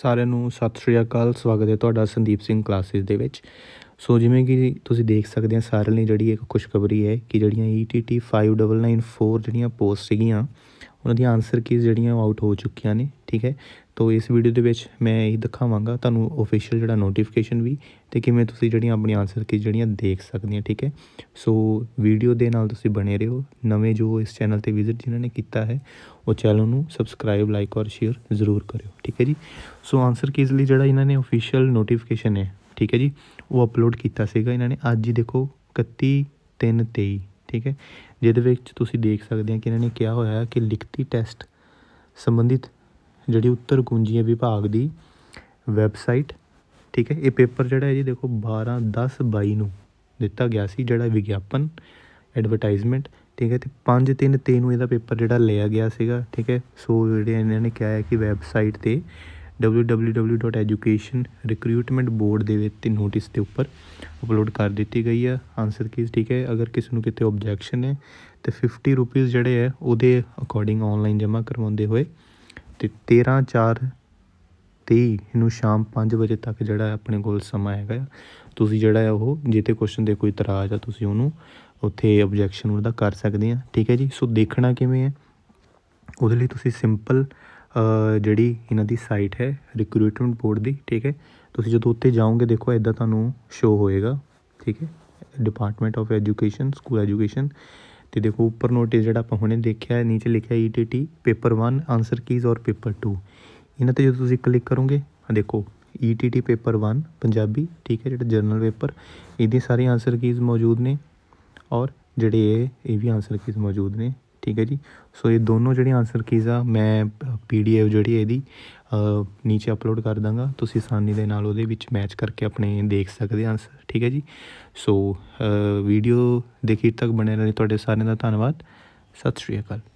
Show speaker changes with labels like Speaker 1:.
Speaker 1: ਸਾਰਿਆਂ ਨੂੰ ਸਤਿ ਸ਼੍ਰੀ ਅਕਾਲ ਸਵਾਗਤ ਹੈ ਤੁਹਾਡਾ ਸੰਦੀਪ ਸਿੰਘ ਕਲਾਸਿਸ ਦੇ ਵਿੱਚ ਸੋ ਜਿਵੇਂ ਕਿ ਤੁਸੀਂ ਦੇਖ ਸਕਦੇ ਆ ਸਾਰਿਆਂ ਲਈ ਜਿਹੜੀ ਇੱਕ ਖੁਸ਼ਖਬਰੀ ਹੈ ਕਿ ਜਿਹੜੀਆਂ ETT 5994 ਜਿਹੜੀਆਂ ਪੋਸਟ ਸੀਗੀਆਂ ਉਹਨਾਂ ਦੀਆਂ ਆਨਸਰ ਕੀਜ਼ ਜਿਹੜੀਆਂ ਆਊਟ ਹੋ ਚੁੱਕੀਆਂ ਨੇ ਠੀਕ ਹੈ ਤੋਂ ਇਸ ਵੀਡੀਓ ਦੇ ਵਿੱਚ ਮੈਂ ਇਹ ਦਿਖਾਵਾਂਗਾ ਤੁਹਾਨੂੰ ਅਫੀਸ਼ੀਅਲ ਜਿਹੜਾ ਨੋਟੀਫਿਕੇਸ਼ਨ ਵੀ ਤੇ ਕਿਵੇਂ ਤੁਸੀਂ ਜਿਹੜੀਆਂ ਆਪਣੀ ਆਨਸਰ ਕੀਜ਼ ਜਿਹੜੀਆਂ ਦੇਖ ਸਕਦੇ ਆ ਠੀਕ ਹੈ ਸੋ ਵੀਡੀਓ ਦੇ ਨਾਲ ਤੁਸੀਂ ਬਣੇ ਰਹੋ ਨਵੇਂ ਜੋ ਇਸ ਚੈਨਲ ਤੇ ਵਿਜ਼ਿਟ ਜਿਨ੍ਹਾਂ ਨੇ ਕੀਤਾ ਹੈ ਉਹ ਚੈਨਲ ਨੂੰ ਸਬਸਕ੍ਰਾਈਬ ਲਾਈਕ ਔਰ ਸ਼ੇਅਰ ਜ਼ਰੂਰ ਕਰਿਓ ਠੀਕ ਹੈ ਜੀ ਸੋ ਆਨਸਰ ਕੀਜ਼ ਲਈ ਜਿਹੜਾ ਇਹਨਾਂ ਨੇ ਅਫੀਸ਼ੀਅਲ ਨੋਟੀਫਿਕੇਸ਼ਨ ਹੈ ਠੀਕ ਹੈ ਜੀ ਉਹ ਅਪਲੋਡ ਕੀਤਾ ਸੀਗਾ ਇਹਨਾਂ ਨੇ ਅੱਜ ਹੀ ਦੇਖੋ 31 3 23 ਠੀਕ ਹੈ ਜਿਹਦੇ ਵਿੱਚ ਤੁਸੀਂ ਦੇਖ ਸਕਦੇ ਆ ਕਿ ਇਹਨਾਂ ਨੇ ਕਿਹਾ ਹੋਇਆ ਹੈ ਕਿ ਲਿਖਤੀ ਟੈਸਟ ਸੰਬੰਧਿਤ ਜਿਹੜੀ ਉੱਤਰ ਕੁੰਜੀਆਂ ਵਿਭਾਗ ਦੀ ਵੈਬਸਾਈਟ ਠੀਕ ਹੈ ਇਹ ਪੇਪਰ ਜਿਹੜਾ ਹੈ ਜੀ ਦੇਖੋ 12 10 22 ਨੂੰ ਦਿੱਤਾ ਗਿਆ ਸੀ ਜਿਹੜਾ ਵਿਗਿਆਪਨ ਐਡਵਰਟਾਈਜ਼ਮੈਂਟ ਠੀਕ ਹੈ ਤੇ 5 3 3 ਨੂੰ ਇਹਦਾ ਪੇਪਰ ਜਿਹੜਾ ਲਿਆ ਗਿਆ ਸੀਗਾ ਠੀਕ ਹੈ ਸੋ ਜਿਹੜੇ ਇਹਨਾਂ ਨੇ ਕਿਹਾ ਹੈ ਕਿ ਵੈਬਸਾਈਟ ਤੇ www.educationrecruitmentboard ਦੇ ਵਿੱਚ ਤੇ ਨੋਟਿਸ ਦੇ ਉੱਪਰ ਅਪਲੋਡ ਕਰ ਦਿੱਤੀ ਗਈ ਹੈ ਆਨਸਰ ਕੀਜ਼ ਠੀਕ ਹੈ ਅਗਰ ਕਿਸੇ ਨੂੰ ਕਿਤੇ ਆਬਜੈਕਸ਼ਨ ਹੈ ਤੇ 50 ਰੁਪਏ ਜਿਹੜੇ ਹੈ ਉਹਦੇ ਅਕੋਰਡਿੰਗ ਆਨਲਾਈਨ ਜਮ੍ਹਾਂ ਕਰਵਾਉਂਦੇ ਹੋਏ ਤੇ 13 4 23 ਇਹਨੂੰ ਸ਼ਾਮ 5 ਵਜੇ ਤੱਕ ਜਿਹੜਾ ਆਪਣੇ ਕੋਲ ਸਮਾਂ ਹੈਗਾ ਤੁਸੀਂ ਜਿਹੜਾ ਉਹ ਉਹ ਜਿੱਤੇ ਕੁਐਸਚਨ ਦੇ ਕੋਈ ਇਤਰਾਜ਼ ਆ ਤੁਸੀਂ ਉਹਨੂੰ ਉੱਥੇ ਆਬਜੈਕਸ਼ਨ ਉਹਦਾ ਕਰ ਸਕਦੇ ਆ ਠੀਕ ਹੈ ਜੀ ਸੋ ਦੇਖਣਾ ਕਿਵੇਂ ਹੈ ਉਹਦੇ ਲਈ ਤੁਸੀਂ ਸਿੰਪਲ ਜਿਹੜੀ ਇਹਨਾਂ ਦੀ ਸਾਈਟ ਹੈ ਰਿਕਰੂਟਮੈਂਟ ਬੋਰਡ ਦੀ ਠੀਕ ਹੈ ਤੁਸੀਂ ਜਦੋਂ ਉੱਤੇ ਜਾਓਗੇ ਦੇਖੋ ਇਦਾਂ ਤੁਹਾਨੂੰ ਸ਼ੋ ਹੋਏਗਾ ਠੀਕ ਹੈ department of education school education ਤੇ ਦੇਖੋ ਉੱਪਰ ਨੋਟਿਸ ਜਿਹੜਾ ਆਪਾਂ ਹੁਣੇ ਦੇਖਿਆ ਹੈ ਨੀਚੇ ਲਿਖਿਆ ਈਟੀਟੀ ਪੇਪਰ 1 ਆਨਸਰ ਕੀਜ਼ ਔਰ ਪੇਪਰ 2 ਇਹਨਾਂ ਤੇ ਜਦੋਂ ਤੁਸੀਂ ਕਲਿੱਕ ਕਰੋਗੇ ਆ ਦੇਖੋ ਈਟੀਟੀ ਪੇਪਰ 1 ਪੰਜਾਬੀ ਠੀਕ ਹੈ ਜਿਹੜਾ ਜਰਨਲ ਪੇਪਰ ਇਹਦੇ ਸਾਰੇ ਆਨਸਰ ਕੀਜ਼ ਮੌਜੂਦ ਨੇ ਔਰ ਜਿਹੜੇ ਇਹ ਵੀ ਆਨਸਰ ਕੀਜ਼ ਮੌਜੂਦ ਨੇ ਠੀਕ ਹੈ ਜੀ ਸੋ ਇਹ ਦੋਨੋਂ ਜਿਹੜੇ ਆਨਸਰ ਕੀਜ਼ ਆ ਮੈਂ ਪੀਡੀਐਫ ਜਿਹੜੀ ਇਹਦੀ ਨੀਚੇ ਅਪਲੋਡ ਕਰ ਦਾਂਗਾ ਤੁਸੀਂ ਆਸਾਨੀ ਦੇ ਨਾਲ ਉਹਦੇ ਵਿੱਚ ਮੈਚ ਕਰਕੇ ਆਪਣੇ ਦੇਖ ਸਕਦੇ ਆਨਸਰ ਠੀਕ ਹੈ ਜੀ ਸੋ ਵੀਡੀਓ ਦੇਖੀ ਤੱਕ ਬਣੇ ਰਹੇ ਤੁਹਾਡੇ ਸਾਰਿਆਂ ਦਾ ਧੰਨਵਾਦ ਸਤਿ ਸ਼੍ਰੀ ਅਕਾਲ